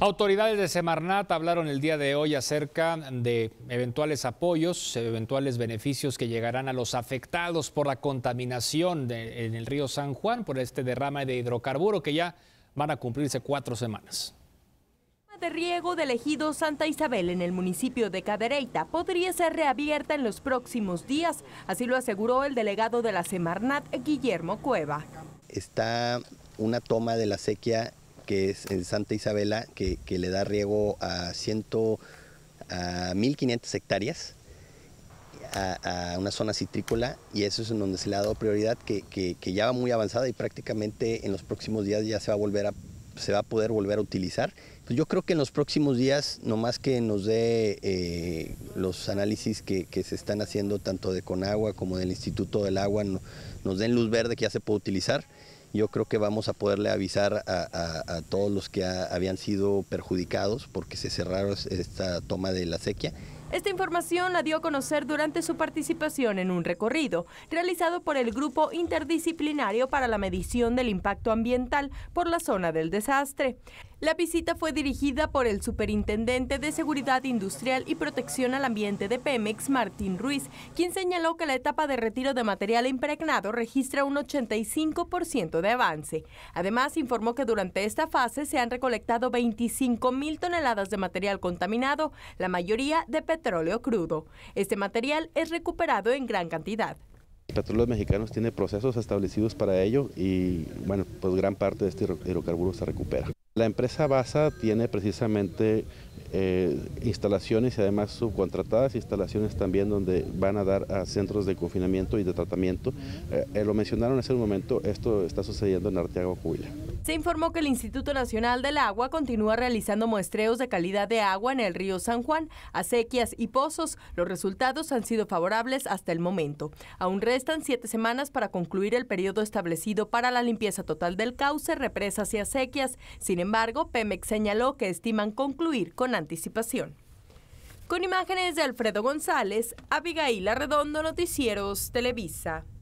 Autoridades de Semarnat hablaron el día de hoy acerca de eventuales apoyos, eventuales beneficios que llegarán a los afectados por la contaminación en el río San Juan por este derrame de hidrocarburo que ya van a cumplirse cuatro semanas de riego del ejido Santa Isabel en el municipio de Cadereyta podría ser reabierta en los próximos días, así lo aseguró el delegado de la Semarnat, Guillermo Cueva. Está una toma de la sequía que es en Santa Isabela, que, le da riego a, a 1.500 hectáreas. A, una zona citrícola y eso es en donde se le ha dado prioridad que, ya va muy avanzada y prácticamente en los próximos días ya se va a volver a se va a poder volver a utilizar. Pues yo creo que en los próximos días, no más que nos dé eh, los análisis que, se están haciendo tanto de Conagua como del Instituto del Agua, nos den luz verde que ya se puede utilizar yo creo que vamos a poderle avisar a, todos los que habían sido perjudicados porque se cerraron esta toma de la sequía esta información la dio a conocer durante su participación en un recorrido realizado por el Grupo Interdisciplinario para la Medición del Impacto Ambiental por la zona del desastre. La visita fue dirigida por el Superintendente de Seguridad Industrial y Protección al Ambiente de Pemex, Martín Ruiz, quien señaló que la etapa de retiro de material impregnado registra un 85% de avance. Además, informó que durante esta fase se han recolectado 25 mil toneladas de material contaminado, la mayoría de petróleo petróleo crudo. Este material es recuperado en gran cantidad. Petróleos Mexicanos tiene procesos establecidos para ello y bueno, pues gran parte de este hidrocarburo se recupera. La empresa BASA tiene precisamente eh, instalaciones y además subcontratadas instalaciones también donde van a dar a centros de confinamiento y de tratamiento. Eh, eh, lo mencionaron hace un momento, esto está sucediendo en Arteago, Coahuila. Se informó que el Instituto Nacional del Agua continúa realizando muestreos de calidad de agua en el río San Juan, acequias y pozos. Los resultados han sido favorables hasta el momento. Aún restan siete semanas para concluir el periodo establecido para la limpieza total del cauce, represas y acequias. Sin embargo, Pemex señaló que estiman concluir con anticipación. Con imágenes de Alfredo González, Abigail Arredondo, Noticieros Televisa.